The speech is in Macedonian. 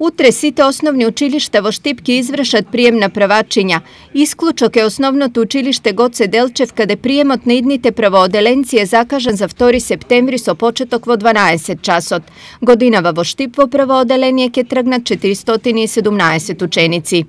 Утре сите основни училишта во Штип извршат прием на правачиња. Исклучок е основното училиште Гоце Делчев, каде приемот на идните правооделенци е закажан за 2 септември со почеток во 12 часот. Годинава во Штип во правооделение ќе тргнат 417 ученици.